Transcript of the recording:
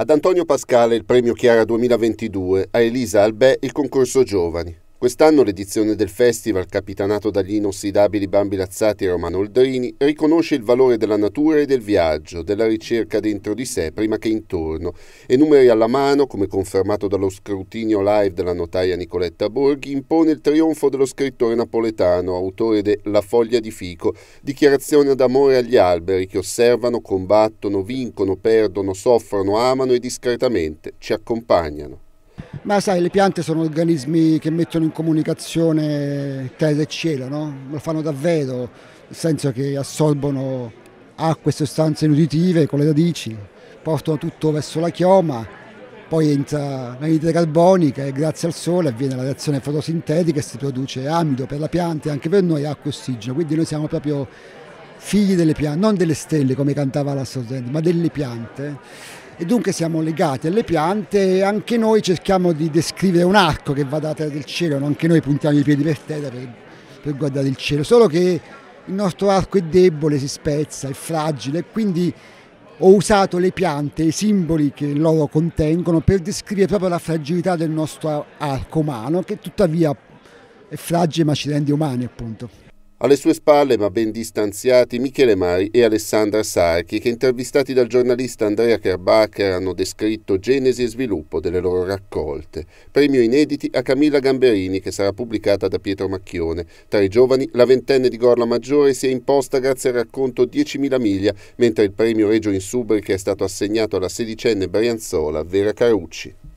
Ad Antonio Pascale il premio Chiara 2022, a Elisa Albè il concorso Giovani. Quest'anno l'edizione del festival, capitanato dagli inossidabili Bambi Lazzati e Romano Oldrini, riconosce il valore della natura e del viaggio, della ricerca dentro di sé prima che intorno e numeri alla mano, come confermato dallo scrutinio live della notaia Nicoletta Borghi, impone il trionfo dello scrittore napoletano, autore de La foglia di fico, dichiarazione d'amore agli alberi che osservano, combattono, vincono, perdono, soffrono, amano e discretamente ci accompagnano. Ma sai, le piante sono organismi che mettono in comunicazione terra e cielo, no? lo fanno davvero, nel senso che assorbono acque e sostanze nutritive con le radici, portano tutto verso la chioma, poi entra l'anidride carbonica e grazie al sole avviene la reazione fotosintetica e si produce amido per la pianta e anche per noi acqua e ossigeno, quindi noi siamo proprio figli delle piante, non delle stelle come cantava la Sorgente, ma delle piante. E dunque siamo legati alle piante e anche noi cerchiamo di descrivere un arco che va da terra del cielo, anche noi puntiamo i piedi per terra per, per guardare il cielo, solo che il nostro arco è debole, si spezza, è fragile, quindi ho usato le piante, i simboli che loro contengono per descrivere proprio la fragilità del nostro arco umano che tuttavia è fragile ma ci rende umani appunto. Alle sue spalle, ma ben distanziati, Michele Mari e Alessandra Sarchi, che intervistati dal giornalista Andrea Kerbacher hanno descritto genesi e sviluppo delle loro raccolte. Premio inediti a Camilla Gamberini, che sarà pubblicata da Pietro Macchione. Tra i giovani, la ventenne di Gorla Maggiore si è imposta grazie al racconto 10.000 miglia, mentre il premio Regio Insubri, che è stato assegnato alla sedicenne Brianzola Vera Carucci.